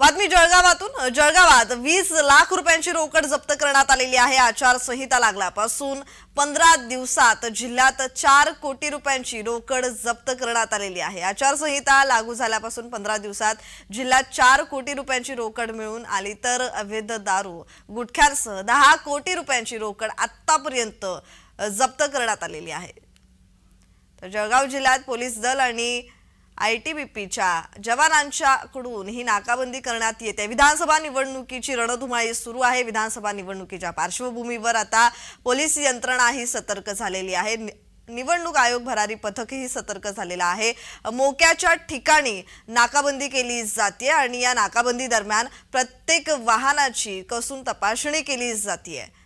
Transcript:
बातमी जळगावातून जळगावात वीस लाख रुपयांची रोकड जप्त करण्यात आलेली आहे आचारसंहिता लागल्यापासून पंधरा दिवसात जिल्ह्यात चार कोटी रुपयांची रोकड जप्त करण्यात आलेली आहे आचारसंहिता लागू झाल्यापासून पंधरा दिवसात जिल्ह्यात चार कोटी रुपयांची रोकड मिळून आली तर अवैध दारू गुटख्यांसह दहा कोटी रुपयांची रोकड आतापर्यंत जप्त करण्यात आलेली आहे तर जळगाव जिल्ह्यात पोलीस दल आणि आय टी बी पीच्या जवानांच्याकडून ही नाकाबंदी करण्यात येते विधानसभा निवडणुकीची रणधुमाळी सुरू आहे विधानसभा निवडणुकीच्या पार्श्वभूमीवर आता पोलीस यंत्रणा ही सतर्क झालेली आहे निवडणूक आयोग भरारी पथकही सतर्क झालेला आहे मोक्याच्या ठिकाणी नाकाबंदी केली जाते आणि या नाकाबंदी दरम्यान प्रत्येक वाहनाची कसून तपासणी केली जाते